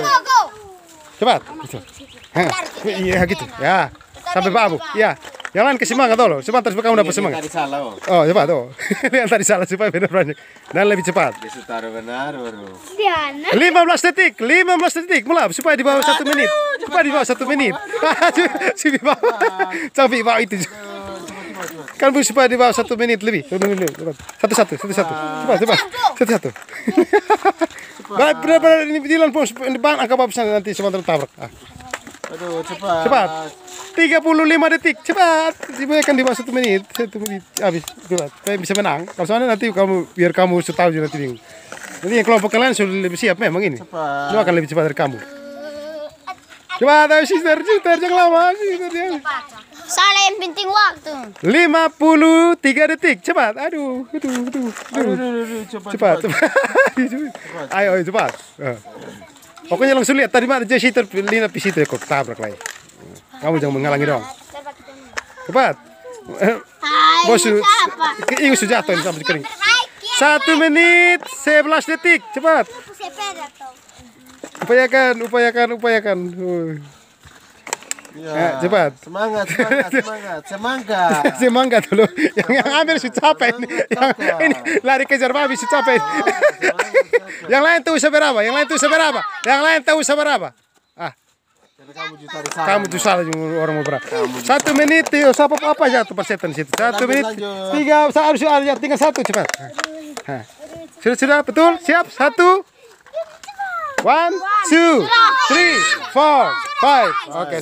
go, go. Cepat. Gitu. Iya gitu. Ya. Sampai Pak Abu. Ya. Yang lain ke semangat dulu. cepat terus kamu dapat iya, semangat. Oh, cepat tuh. Yang tadi salah oh. Oh, ya supaya benar banyak. Dan lebih cepat. Taruh benar baru. 15 detik. 15 detik. Mulap supaya di bawah 1 menit. Supaya di bawah 1 menit. Sampai bawah. Sampai bawah itu. Kan bu supaya di bawah satu menit lebih. Satu menit lebih. Satu satu, satu satu. Cepat, cepat. Satu satu. Baik, ini jalan pun di depan angka babsan nanti semua tertabrak. Ah. Aduh, cepat. Cepat. 35 detik. Cepat. akan di satu menit. Satu menit habis. Cepat. Kayak bisa menang. Kalau soalnya nanti kamu biar kamu setahu juga nanti bingung. Nanti yang kelompok kalian sudah lebih siap memang ini. Cepat. akan lebih cepat dari kamu. Cepat, ayo sister, sister, jangan lama, sister, jangan. Cepat. Salah yang penting waktu. 53 detik. Cepat. Aduh, aduh, aduh. aduh. aduh, aduh cepat, cepat. Cepat. cepat. ayo, ayo cepat. Uh. Pokoknya langsung lihat tadi mana Jesse terpilih tapi situ ya, kok tabrak lagi. Ya. Kamu jangan menghalangi dong. Cepat. Bos, ini sudah jatuh ini sampai kering. Satu menit sebelas detik, cepat. Upayakan, upayakan, upayakan. Uh. Ya, eh, cepat. Semangat, semangat, semangat, semangat. semangat dulu. Yang yang ambil sudah capek ini. Yang ini lari kejar babi sudah capek. Ah, yang lain tahu seberapa? Yang lain tahu seberapa? Yang lain tahu seberapa? Ah. Jadi kamu juta salah. Kamu salah orang mau berapa? Satu menit, yo, siapa apa tuh persetan situ. Satu menit, tiga, harus ya tinggal satu cepat. Sudah, sudah, betul, siap, satu. One, two, three, four, five. Okay.